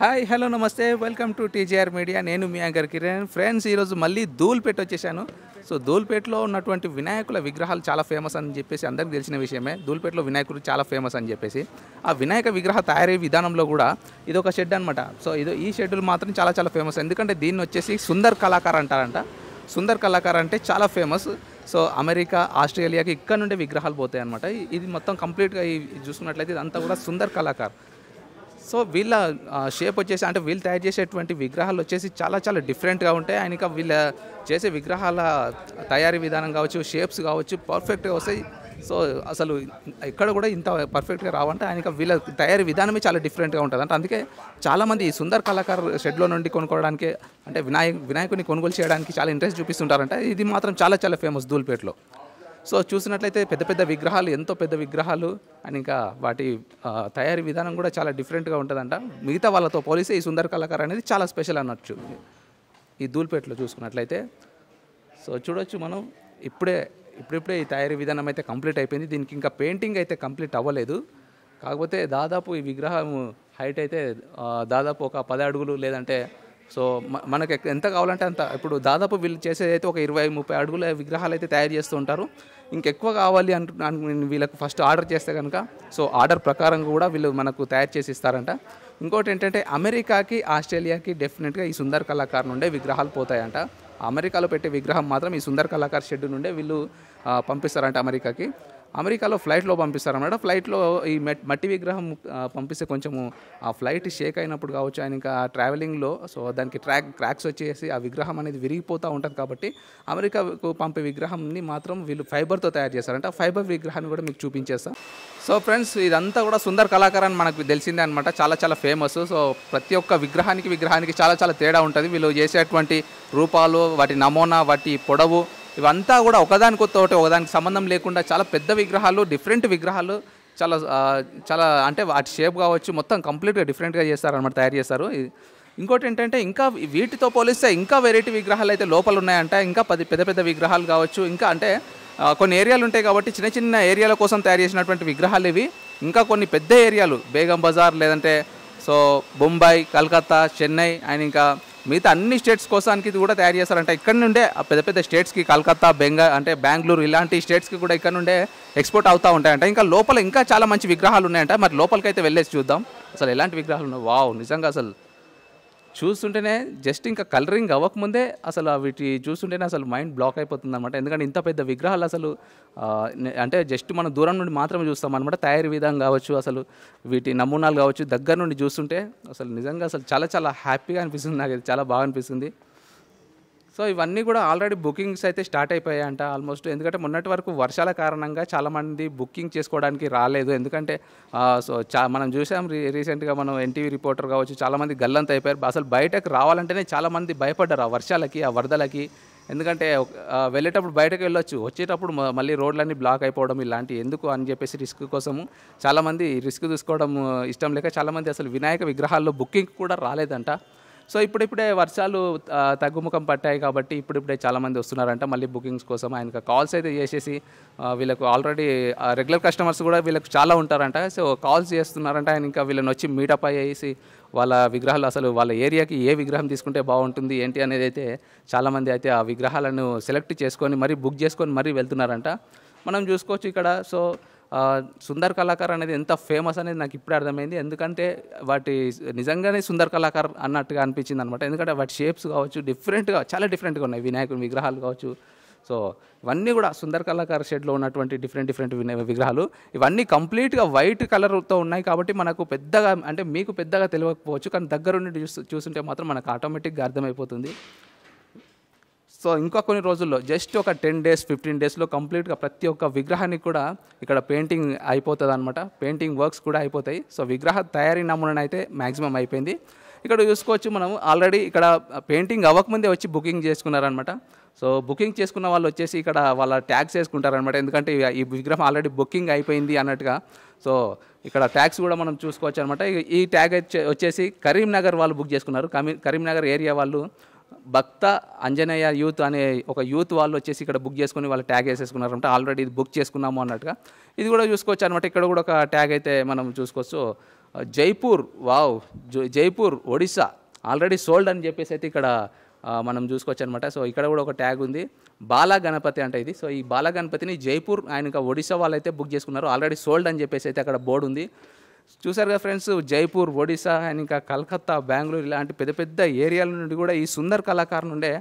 hi hello నమస్తే welcome to TGR media నేను మీ యాంకర్ కిరణ్ ఫ్రెండ్స్ ఈరోజు మళ్ళీ ధూల్పేట వచ్చేసాను సో ధూల్పేటలో ఉన్నటువంటి వినాయకుల విగ్రహాలు చాలా ఫేమస్ అని చెప్పేసి అందరికీ తెలిసిన విషయమే ధూల్పేటలో వినాయకుడు చాలా ఫేమస్ అని చెప్పేసి ఆ వినాయక విగ్రహ తయారీ విధానంలో కూడా ఇది ఒక షెడ్ అనమాట సో ఇది ఈ షెడ్యూల్ మాత్రం చాలా చాలా ఫేమస్ ఎందుకంటే దీన్ని వచ్చేసి సుందర్ కళాకార్ అంటారంట సుందర్ కళాకార్ అంటే చాలా ఫేమస్ సో అమెరికా ఆస్ట్రేలియాకి ఇక్కడ నుండే విగ్రహాలు పోతాయి అనమాట ఇది మొత్తం కంప్లీట్గా చూసుకున్నట్లయితే ఇదంతా కూడా సుందర్ కళాకార్ సో వీళ్ళ షేప్ వచ్చేసి అంటే వీళ్ళు తయారు చేసేటువంటి విగ్రహాలు వచ్చేసి చాలా చాలా డిఫరెంట్గా ఉంటాయి ఆయన ఇంకా వీళ్ళ చేసే విగ్రహాల తయారీ విధానం కావచ్చు షేప్స్ కావచ్చు పర్ఫెక్ట్గా వస్తాయి సో అసలు ఎక్కడ కూడా ఇంత పర్ఫెక్ట్గా రావంటే ఆయన వీళ్ళ తయారీ విధానమే చాలా డిఫరెంట్గా ఉంటుంది అంటే అందుకే చాలామంది ఈ సుందర్ కళాకారు షెడ్లో నుండి కొనుక్కోవడానికి అంటే వినాయక వినాయకుని కొనుగోలు చేయడానికి చాలా ఇంట్రెస్ట్ చూపిస్తుంటారంటే ఇది మాత్రం చాలా చాలా ఫేమస్ ధూల్పేటలో సో చూసినట్లయితే పెద్ద పెద్ద విగ్రహాలు ఎంతో పెద్ద విగ్రహాలు అండ్ ఇంకా వాటి తయారీ విధానం కూడా చాలా డిఫరెంట్గా ఉంటుందంట మిగతా వాళ్ళతో పోలిస్తే ఈ సుందర కళాకారు అనేది చాలా స్పెషల్ అనొచ్చు ఈ దూల్పేటలో చూసుకున్నట్లయితే సో చూడొచ్చు మనం ఇప్పుడే ఇప్పుడిప్పుడే ఈ తయారీ విధానం అయితే కంప్లీట్ అయిపోయింది దీనికి ఇంకా పెయింటింగ్ అయితే కంప్లీట్ అవ్వలేదు కాకపోతే దాదాపు ఈ విగ్రహం హైట్ అయితే దాదాపు ఒక పది అడుగులు లేదంటే సో మనకు ఎంత కావాలంటే అంత ఇప్పుడు దాదాపు వీళ్ళు చేసేది అయితే ఒక ఇరవై ముప్పై అడుగుల విగ్రహాలు అయితే తయారు చేస్తూ ఉంటారు ఇంకెక్కువ కావాలి నేను వీళ్ళకు ఫస్ట్ ఆర్డర్ చేస్తే కనుక సో ఆర్డర్ ప్రకారం కూడా వీళ్ళు మనకు తయారు చేసి ఇస్తారంట ఇంకోటి ఏంటంటే అమెరికాకి ఆస్ట్రేలియాకి డెఫినెట్గా ఈ సుందర్ కళాకారు నుండే విగ్రహాలు పోతాయంట అమెరికాలో పెట్టే విగ్రహం మాత్రం ఈ సుందర్ కళాకారు షెడ్ నుండే వీళ్ళు పంపిస్తారంట అమెరికాకి అమెరికాలో ఫ్లైట్లో పంపిస్తారన్నమాట ఫ్లైట్లో ఈ మట్టి విగ్రహం పంపిస్తే కొంచెము ఆ ఫ్లైట్ షేక్ అయినప్పుడు కావచ్చు ఆయన ఇంకా ట్రావెలింగ్లో సో దానికి ట్రాక్ క్రాక్స్ వచ్చేసి ఆ విగ్రహం అనేది విరిగిపోతూ ఉంటుంది కాబట్టి అమెరికాకు పంపే విగ్రహంని మాత్రం వీళ్ళు ఫైబర్తో తయారు చేస్తారంటే ఆ ఫైబర్ విగ్రహాన్ని కూడా మీకు చూపించేస్తాం సో ఫ్రెండ్స్ ఇదంతా కూడా సుందర కళాకారాన్ని మనకు తెలిసిందే అనమాట చాలా చాలా ఫేమస్ సో ప్రతి ఒక్క విగ్రహానికి విగ్రహానికి చాలా చాలా తేడా ఉంటుంది వీళ్ళు చేసేటువంటి రూపాలు వాటి నమూనా వాటి పొడవు ఇవంతా కూడా ఒకదానికొత్త ఒకటి ఒకదానికి సంబంధం లేకుండా చాలా పెద్ద విగ్రహాలు డిఫరెంట్ విగ్రహాలు చాలా చాలా అంటే వాటి షేప్ కావచ్చు మొత్తం కంప్లీట్గా డిఫరెంట్గా చేస్తారనమాట తయారు చేస్తారు ఇంకోటి ఏంటంటే ఇంకా వీటితో పోలిస్తే ఇంకా వెరైటీ విగ్రహాలు అయితే లోపల ఉన్నాయంట ఇంకా పది పెద్ద పెద్ద విగ్రహాలు కావచ్చు ఇంకా అంటే కొన్ని ఏరియాలు ఉంటాయి కాబట్టి చిన్న చిన్న ఏరియాల కోసం తయారు చేసినటువంటి విగ్రహాలు ఇవి ఇంకా కొన్ని పెద్ద ఏరియాలు బేగం బజార్ లేదంటే సో బొంబాయి కలకత్తా చెన్నై అండ్ ఇంకా మిగతా అన్ని స్టేట్స్ కోసానికి ఇది కూడా తయారు చేస్తారంటే ఇక్కడ నుండే పెద్ద పెద్ద స్టేట్స్కి కలకత్తా బెంగా అంటే బెంగళూరు ఇలాంటి స్టేట్స్కి కూడా ఇక్కడ నుండే ఎక్స్పోర్ట్ అవుతూ ఉంటాయంట ఇంకా లోపల ఇంకా చాలా మంచి విగ్రహాలు ఉన్నాయంట మరి లోపలికైతే వెళ్ళేసి చూద్దాం అసలు ఎలాంటి విగ్రహాలు ఉన్నాయి వావ్ నిజంగా అసలు చూస్తుంటేనే జస్ట్ ఇంకా కలరింగ్ అవ్వకముందే అసలు వీటి చూస్తుంటేనే అసలు మైండ్ బ్లాక్ అయిపోతుంది అనమాట ఎందుకంటే ఇంత పెద్ద విగ్రహాలు అసలు అంటే జస్ట్ మనం దూరం నుండి మాత్రమే చూస్తాం అనమాట తయారీ విధానం కావచ్చు అసలు వీటి నమూనాలు కావచ్చు దగ్గర నుండి చూస్తుంటే అసలు నిజంగా అసలు చాలా చాలా హ్యాపీగా అనిపిస్తుంది నాకు చాలా బాగా అనిపిస్తుంది సో ఇవన్నీ కూడా ఆల్రెడీ బుకింగ్స్ అయితే స్టార్ట్ అయిపోయాయంట ఆల్మోస్ట్ ఎందుకంటే మొన్నటి వరకు వర్షాల కారణంగా చాలామంది బుకింగ్ చేసుకోవడానికి రాలేదు ఎందుకంటే సో చా మనం చూసాం రీ రీసెంట్గా మనం ఎన్టీవీ రిపోర్టర్ కావచ్చు చాలామంది గల్లంత అయిపోయారు అసలు బయటకు రావాలంటేనే చాలామంది భయపడ్డారు ఆ వర్షాలకి ఆ వరదలకి ఎందుకంటే వెళ్ళేటప్పుడు బయటకు వెళ్ళొచ్చు వచ్చేటప్పుడు మళ్ళీ రోడ్లన్నీ బ్లాక్ అయిపోవడం ఇలాంటి ఎందుకు అని చెప్పేసి రిస్క్ కోసము చాలామంది రిస్క్ తీసుకోవడం ఇష్టం లేక చాలామంది అసలు వినాయక విగ్రహాల్లో బుకింగ్ కూడా రాలేదంట సో ఇప్పుడిప్పుడే వర్షాలు తగ్గుముఖం పట్టాయి కాబట్టి ఇప్పుడిప్పుడే చాలామంది వస్తున్నారంట మళ్ళీ బుకింగ్స్ కోసం ఆయనకు కాల్స్ అయితే చేసేసి వీళ్ళకు ఆల్రెడీ రెగ్యులర్ కస్టమర్స్ కూడా వీళ్ళకు చాలా ఉంటారంట సో కాల్స్ చేస్తున్నారంట ఆయన ఇంకా వీళ్ళని వచ్చి మీటప్ అయ్యేసి వాళ్ళ విగ్రహాలు అసలు వాళ్ళ ఏరియాకి ఏ విగ్రహం తీసుకుంటే బాగుంటుంది ఏంటి అనేది అయితే చాలామంది అయితే ఆ విగ్రహాలను సెలెక్ట్ చేసుకొని మరీ బుక్ చేసుకొని మరీ వెళ్తున్నారంట మనం చూసుకోవచ్చు ఇక్కడ సో సుందర్ కళాకార్ అనేది ఎంత ఫేమస్ అనేది నాకు ఇప్పుడే అర్థమైంది ఎందుకంటే వాటి నిజంగానే సుందర్ కళాకార్ అన్నట్టుగా అనిపించింది అనమాట ఎందుకంటే వాటి షేప్స్ కావచ్చు డిఫరెంట్గా చాలా డిఫరెంట్గా ఉన్నాయి వినాయకుడి విగ్రహాలు కావచ్చు సో ఇవన్నీ కూడా సుందర్ కళాకార్ షెడ్లో ఉన్నటువంటి డిఫరెంట్ డిఫరెంట్ విగ్రహాలు ఇవన్నీ కంప్లీట్గా వైట్ కలర్తో ఉన్నాయి కాబట్టి మనకు పెద్దగా అంటే మీకు పెద్దగా తెలియకపోవచ్చు కానీ దగ్గరుండి చూసు చూస్తుంటే మాత్రం మనకు ఆటోమేటిక్గా అర్థమైపోతుంది సో ఇంకా కొన్ని రోజుల్లో జస్ట్ ఒక టెన్ డేస్ ఫిఫ్టీన్ డేస్లో కంప్లీట్గా ప్రతి ఒక్క విగ్రహానికి కూడా ఇక్కడ పెయింటింగ్ అయిపోతుంది అనమాట పెయింటింగ్ వర్క్స్ కూడా అయిపోతాయి సో విగ్రహ తయారీ నమూనా అయితే మ్యాక్సిమం అయిపోయింది ఇక్కడ చూసుకోవచ్చు మనం ఆల్రెడీ ఇక్కడ పెయింటింగ్ అవ్వకముందే వచ్చి బుకింగ్ చేసుకున్నారనమాట సో బుకింగ్ చేసుకున్న వాళ్ళు వచ్చేసి ఇక్కడ వాళ్ళ ట్యాక్స్ వేసుకుంటారనమాట ఎందుకంటే ఈ విగ్రహం ఆల్రెడీ బుకింగ్ అయిపోయింది అన్నట్టుగా సో ఇక్కడ ట్యాక్స్ కూడా మనం చూసుకోవచ్చు అనమాట ఈ ట్యాగ్ వచ్చేసి కరీంనగర్ వాళ్ళు బుక్ చేసుకున్నారు కమీ కరీంనగర్ ఏరియా వాళ్ళు భక్త అంజనేయ యూత్ అనే ఒక యూత్ వాళ్ళు వచ్చేసి ఇక్కడ బుక్ చేసుకుని వాళ్ళు ట్యాగ్ వేసేసుకున్నారంట ఆల్రెడీ ఇది బుక్ చేసుకున్నాము అన్నట్టుగా ఇది కూడా చూసుకోవచ్చు అనమాట ఇక్కడ కూడా ఒక ట్యాగ్ అయితే మనం చూసుకోవచ్చు Jaipur wow Jaipur Odisha already sold అని చెప్పేసి అయితే ఇక్కడ మనం చూసుకోవచ్చు అనమాట సో ఇక్కడ కూడా ఒక ట్యాగ్ ఉంది బాలా గణపతి అంటే ఇది సో ఈ బాలా గణపతిని జైపూర్ ఆయన ఇంకా ఒడిస్సా వాళ్ళైతే బుక్ చేసుకున్నారు ఆల్రెడీ సోల్డ్ అని చెప్పేసి అయితే అక్కడ బోర్డు ఉంది కదా ఫ్రెండ్స్ జైపూర్ ఒడిశా అండ్ ఇంకా కల్కత్తా బెంగళూరు ఇలాంటి పెద్ద పెద్ద ఏరియాల నుండి కూడా ఈ సుందర్ కళాకారు నుండే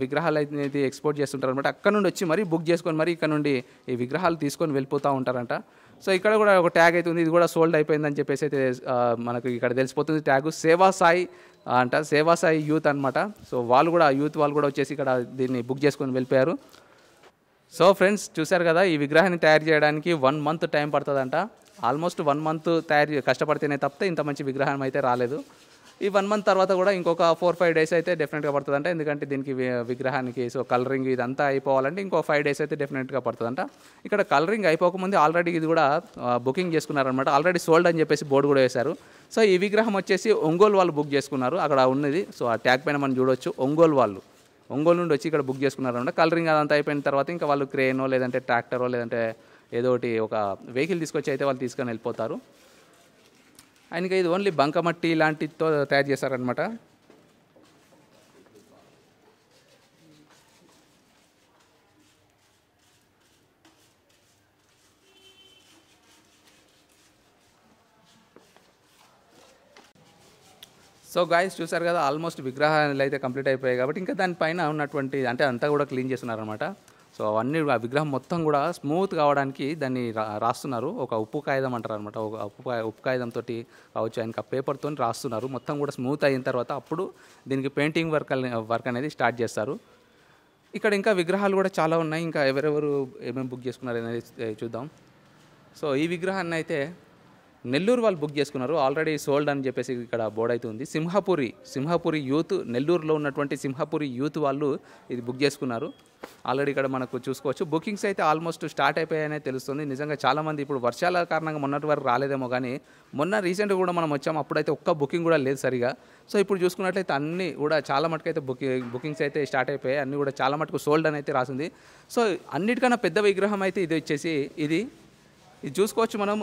విగ్రహాలు అనేది ఎక్స్పోర్ట్ చేస్తుంటారు అనమాట అక్కడ నుండి వచ్చి మరీ బుక్ చేసుకొని మరీ ఇక్కడ నుండి ఈ విగ్రహాలు తీసుకొని వెళ్ళిపోతూ ఉంటారంట సో ఇక్కడ కూడా ఒక ట్యాగ్ అయితే ఉంది ఇది కూడా సోల్డ్ అయిపోయిందని చెప్పేసి అయితే మనకు ఇక్కడ తెలిసిపోతుంది ట్యాగ్ సేవా సాయి అంట సేవా సాయి యూత్ అనమాట సో వాళ్ళు కూడా యూత్ వాళ్ళు కూడా వచ్చేసి ఇక్కడ దీన్ని బుక్ చేసుకొని వెళ్ళిపోయారు సో ఫ్రెండ్స్ చూశారు కదా ఈ విగ్రహాన్ని తయారు చేయడానికి వన్ మంత్ టైం పడుతుందంట ఆల్మోస్ట్ వన్ మంత్ తయారు కష్టపడితేనే తప్పితే ఇంత మంచి విగ్రహం అయితే రాలేదు ఈ వన్ మంత్ తర్వాత కూడా ఇంకొక ఫోర్ ఫైవ్ డేస్ అయితే డెఫినెట్గా పడుతుందంట ఎందుకంటే దీనికి విగ్రహానికి సో కలరింగ్ ఇదంతా అయిపోవాలంటే ఇంకో ఫైవ్ డేస్ అయితే డెఫినెట్గా పడుతుందంట ఇక్కడ కలరింగ్ అయిపోకముందు ఆల్రెడీ ఇది కూడా బుకింగ్ చేసుకున్నారనమాట ఆల్రెడీ సోల్డ్ అని చెప్పేసి బోర్డు కూడా వేశారు సో ఈ విగ్రహం వచ్చేసి ఒంగోలు వాళ్ళు బుక్ చేసుకున్నారు అక్కడ ఉన్నది సో ఆ ట్యాగ్ పైన మనం చూడవచ్చు ఒంగోలు వాళ్ళు ఒంగోలు నుండి వచ్చి ఇక్కడ బుక్ చేసుకున్నారనమాట కలరింగ్ అదంతా అయిపోయిన తర్వాత ఇంకా వాళ్ళు క్రేనో లేదంటే ట్రాక్టరో లేదంటే ఏదో ఒకటి ఒక వెహికల్ తీసుకొచ్చి అయితే వాళ్ళు తీసుకొని వెళ్ళిపోతారు ఆయనకి ఇది ఓన్లీ బంకమట్టి ఇలాంటితో తయారు చేశారనమాట సో గాయస్ చూసారు కదా ఆల్మోస్ట్ విగ్రహాలు అయితే కంప్లీట్ అయిపోయాయి కాబట్టి ఇంకా దానిపైన ఉన్నటువంటి అంటే అంతా కూడా క్లీన్ చేస్తున్నారనమాట సో అవన్నీ ఆ విగ్రహం మొత్తం కూడా స్మూత్ కావడానికి దాన్ని రాస్తున్నారు ఒక ఉప్పు కాగితం అంటారు అనమాట ఒక ఉప్పు ఉప్పు కాగితంతో కావచ్చు ఆయనకి ఆ పేపర్తో రాస్తున్నారు మొత్తం కూడా స్మూత్ అయిన తర్వాత అప్పుడు దీనికి పెయింటింగ్ వర్క్ వర్క్ అనేది స్టార్ట్ చేస్తారు ఇక్కడ ఇంకా విగ్రహాలు కూడా చాలా ఉన్నాయి ఇంకా ఎవరెవరు ఏమేమి బుక్ చేసుకున్నారు అనేది చూద్దాం సో ఈ విగ్రహాన్ని అయితే నెల్లూరు వాళ్ళు బుక్ చేసుకున్నారు ఆల్రెడీ సోల్డ్ అని చెప్పేసి ఇక్కడ బోర్డ్ అయితే ఉంది సింహపురి సింహపురి యూత్ నెల్లూరులో ఉన్నటువంటి సింహపురి యూత్ వాళ్ళు ఇది బుక్ చేసుకున్నారు ఆల్రెడీ ఇక్కడ మనకు చూసుకోవచ్చు బుకింగ్స్ అయితే ఆల్మోస్ట్ స్టార్ట్ అయిపోయాయనే తెలుస్తుంది నిజంగా చాలామంది ఇప్పుడు వర్షాల కారణంగా మొన్నటి వరకు రాలేదేమో కానీ మొన్న రీసెంట్గా కూడా మనం వచ్చాము అప్పుడైతే ఒక్క బుకింగ్ కూడా లేదు సరిగా సో ఇప్పుడు చూసుకున్నట్లయితే అన్నీ కూడా చాలా అయితే బుకింగ్ బుకింగ్స్ అయితే స్టార్ట్ అయిపోయాయి అన్నీ కూడా చాలా మటుకు సోల్డ్ అని అయితే రాసింది సో అన్నిటికన్నా పెద్ద విగ్రహం అయితే ఇది వచ్చేసి ఇది ఇది చూసుకోవచ్చు మనం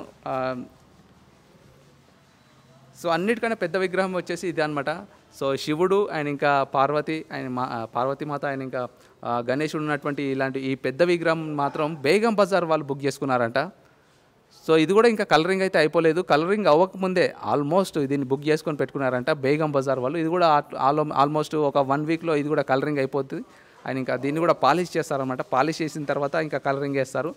సో అన్నిటికన్నా పెద్ద విగ్రహం వచ్చేసి ఇదే అనమాట సో శివుడు ఆయన ఇంకా పార్వతి ఆయన మా పార్వతీమాత ఆయన ఇంకా గణేషుడు ఉన్నటువంటి ఇలాంటి ఈ పెద్ద విగ్రహం మాత్రం బేగం బజార్ వాళ్ళు బుక్ చేసుకున్నారంట సో ఇది కూడా ఇంకా కలరింగ్ అయితే అయిపోలేదు కలరింగ్ అవ్వకముందే ఆల్మోస్ట్ దీన్ని బుక్ చేసుకొని పెట్టుకున్నారంట బేగం బజార్ వాళ్ళు ఇది కూడా ఆల్మోస్ట్ ఒక వన్ వీక్లో ఇది కూడా కలరింగ్ అయిపోతుంది ఆయన ఇంకా దీన్ని కూడా పాలిష్ చేస్తారనమాట పాలిష్ చేసిన తర్వాత ఇంకా కలరింగ్ వేస్తారు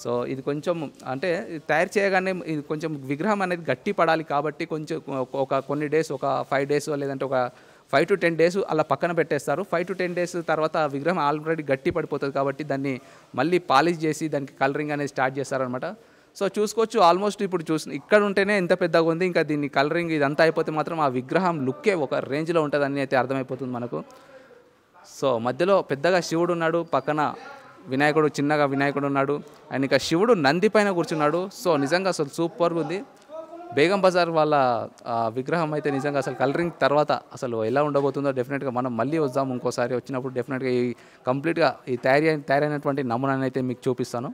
సో ఇది కొంచెం అంటే తయారు చేయగానే ఇది కొంచెం విగ్రహం అనేది గట్టి పడాలి కాబట్టి కొంచెం ఒక కొన్ని డేస్ ఒక ఫైవ్ డేస్ లేదంటే ఒక ఫైవ్ టు టెన్ డేస్ అలా పక్కన పెట్టేస్తారు ఫైవ్ టు టెన్ డేస్ తర్వాత విగ్రహం ఆల్రెడీ గట్టి పడిపోతుంది కాబట్టి దాన్ని మళ్ళీ పాలిష్ చేసి దానికి కలరింగ్ అనేది స్టార్ట్ చేస్తారనమాట సో చూసుకోవచ్చు ఆల్మోస్ట్ ఇప్పుడు చూసి ఇక్కడ ఉంటేనే ఎంత పెద్దగా ఉంది ఇంకా దీన్ని కలరింగ్ ఇదంతా అయిపోతే మాత్రం ఆ విగ్రహం లుక్కే ఒక రేంజ్లో ఉంటుందని అయితే అర్థమైపోతుంది మనకు సో మధ్యలో పెద్దగా శివుడు ఉన్నాడు పక్కన వినాయకుడు చిన్నగా వినాయకుడు ఉన్నాడు అండ్ ఇంకా శివుడు నంది పైన కూర్చున్నాడు సో నిజంగా అసలు సూపర్ ఉంది బేగం బజార్ వాళ్ళ విగ్రహం అయితే నిజంగా అసలు కలరింగ్ తర్వాత అసలు ఎలా ఉండబోతుందో డెఫినెట్గా మనం మళ్ళీ వద్దాం ఇంకోసారి వచ్చినప్పుడు డెఫినెట్గా ఈ కంప్లీట్గా ఈ తయారీ తయారైనటువంటి నమూనాన్ని అయితే మీకు చూపిస్తాను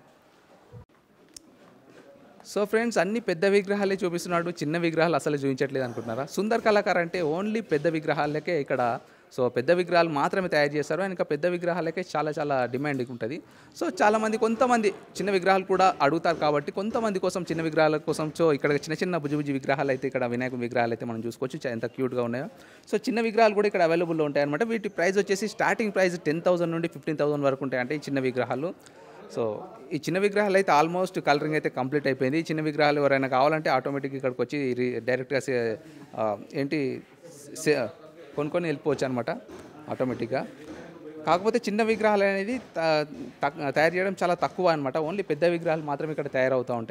సో ఫ్రెండ్స్ అన్ని పెద్ద విగ్రహాలే చూపిస్తున్నాడు చిన్న విగ్రహాలు అసలు చూపించట్లేదు అనుకుంటున్నారా సుందర్ కళాకారు అంటే ఓన్లీ పెద్ద విగ్రహాలకే ఇక్కడ సో పెద్ద విగ్రహాలు మాత్రమే తయారు చేస్తారు ఇంకా పెద్ద విగ్రహాలకే చాలా చాలా డిమాండ్ ఉంటుంది సో చాలామంది కొంతమంది చిన్న విగ్రహాలు కూడా అడుగుతారు కాబట్టి కొంతమంది కోసం చిన్న విగ్రహాల కోసం సో ఇక్కడ చిన్న చిన్న భుజభుజి విగ్రహాలు అయితే ఇక్కడ వినాయక విగ్రహాలు అయితే మనం చూసుకోవచ్చు ఎంత క్యూట్గా ఉన్నాయో సో చిన్న విగ్రహాలు కూడా ఇక్కడ అవైలబుల్లో ఉంటాయి అనమాట వీటి ప్రైస్ వచ్చేసి స్టార్టింగ్ ప్రైస్ టెన్ థౌసండ్ నుండి ఫిఫ్టీన్ థౌసండ్ వరకు ఉంటాయి అంటే ఈ చిన్న విగ్రహాలు సో ఈ చిన్న విగ్రహాలు అయితే ఆల్మోస్ట్ కలరింగ్ అయితే కంప్లీట్ అయిపోయింది ఈ చిన్న విగ్రహాలు ఎవరైనా కావాలంటే ఆటోమేటిక్గా ఇక్కడికి వచ్చి డైరెక్ట్గా ఏంటి కొనుక్కొని వెళ్ళిపోవచ్చు అనమాట ఆటోమేటిక్గా కాకపోతే చిన్న విగ్రహాలు అనేది తయారు చేయడం చాలా తక్కువ అనమాట ఓన్లీ పెద్ద విగ్రహాలు మాత్రమే ఇక్కడ తయారవుతూ ఉంటాయి